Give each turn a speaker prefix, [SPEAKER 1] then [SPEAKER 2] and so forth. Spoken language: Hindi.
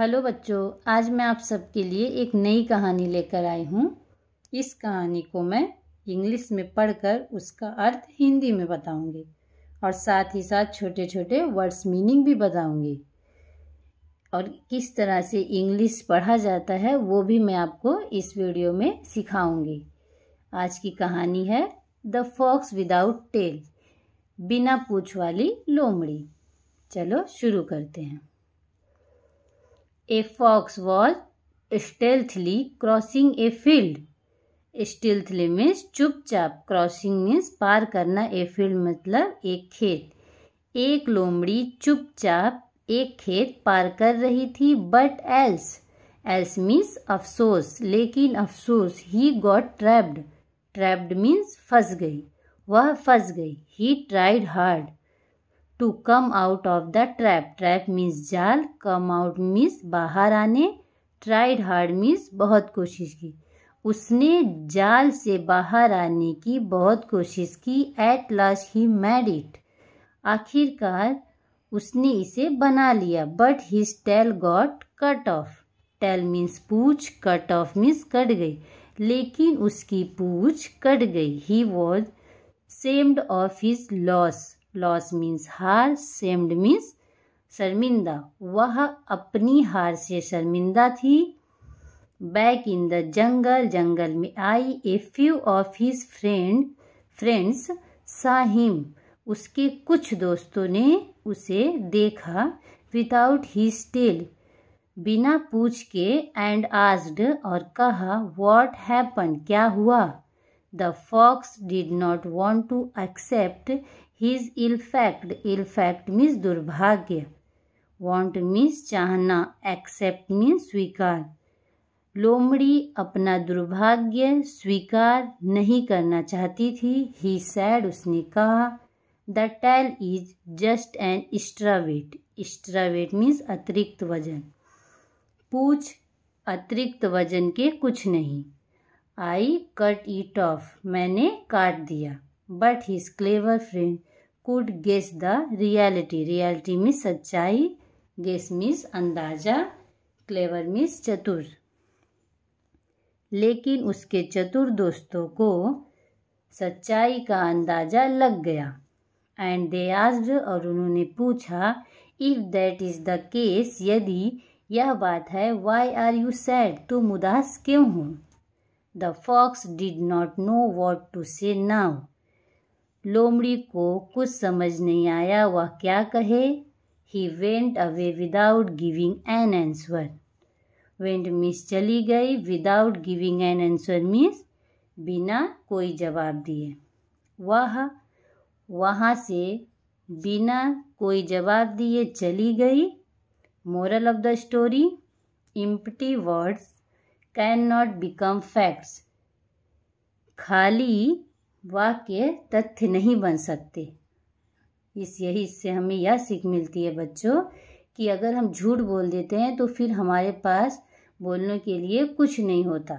[SPEAKER 1] हेलो बच्चों आज मैं आप सबके लिए एक नई कहानी लेकर आई हूँ इस कहानी को मैं इंग्लिश में पढ़कर उसका अर्थ हिंदी में बताऊँगी और साथ ही साथ छोटे छोटे वर्ड्स मीनिंग भी बताऊँगी और किस तरह से इंग्लिश पढ़ा जाता है वो भी मैं आपको इस वीडियो में सिखाऊँगी आज की कहानी है द फॉक्स विदाउट टेल बिना पूछ वाली लोमड़ी चलो शुरू करते हैं a fox was stealthily crossing a field stealthily means चुपचाप क्रॉसिंग मीन्स पार करना ए फील्ड मतलब एक खेत एक लोमड़ी चुपचाप एक खेत पार कर रही थी बट एल्स एल्स मीन्स अफसोस लेकिन अफसोस he got trapped trapped means फंस गई वह फंस गई he tried hard to come out of the trap trap means जाल कम आउट मीन्स बाहर आने ट्राइड हार्ड मीन्स बहुत कोशिश की उसने जाल से बाहर आने की बहुत कोशिश की at last he made it आखिरकार उसने इसे बना लिया but his tail got cut off tail means पूछ कट ऑफ मीन्स कट गई लेकिन उसकी पूछ कट गई he was shamed of his loss loss means हार सेम्ड मीन्स शर्मिंदा वह अपनी हार से शर्मिंदा थी बैक इन द जंगल जंगल में आई a few of his friend friends साहिम उसके कुछ दोस्तों ने उसे देखा विदाउट ही स्टेल बिना पूछ के एंड आस्ड और कहा व्हाट हैपन क्या हुआ the fox did not want to accept his ill fact. Ill fact means दुर्भाग्य वॉन्ट मीन्स चाहना एक्सेप्ट मीन्स स्वीकार लोमड़ी अपना दुर्भाग्य स्वीकार नहीं करना चाहती थी ही सैड उसने कहा the tail is just an extra weight means अतिरिक्त वजन पूछ अतिरिक्त वजन के कुछ नहीं आई कट इट ऑफ मैंने काट दिया but his clever friend could guess the reality reality means सच्चाई गेस मीन्स अंदाजा क्लेवर मीन्स चतुर लेकिन उसके चतुर दोस्तों को सच्चाई का अंदाजा लग गया एंड दे आस्ड और उन्होंने पूछा if that is the case यदि यह बात है वाई आर यू सैड तुम उदास क्यों हो the fox did not know what to say now लोमड़ी को कुछ समझ नहीं आया वह क्या कहे ही went away without giving an answer went मीस चली गई विदाउट गिविंग एन आंसर मीस बिना कोई जवाब दिए वह वहाँ से बिना कोई जवाब दिए चली गई moral of the story empty words can not become facts खाली वाक्य तथ्य नहीं बन सकते इस यही इससे हमें यह सीख मिलती है बच्चों कि अगर हम झूठ बोल देते हैं तो फिर हमारे पास बोलने के लिए कुछ नहीं होता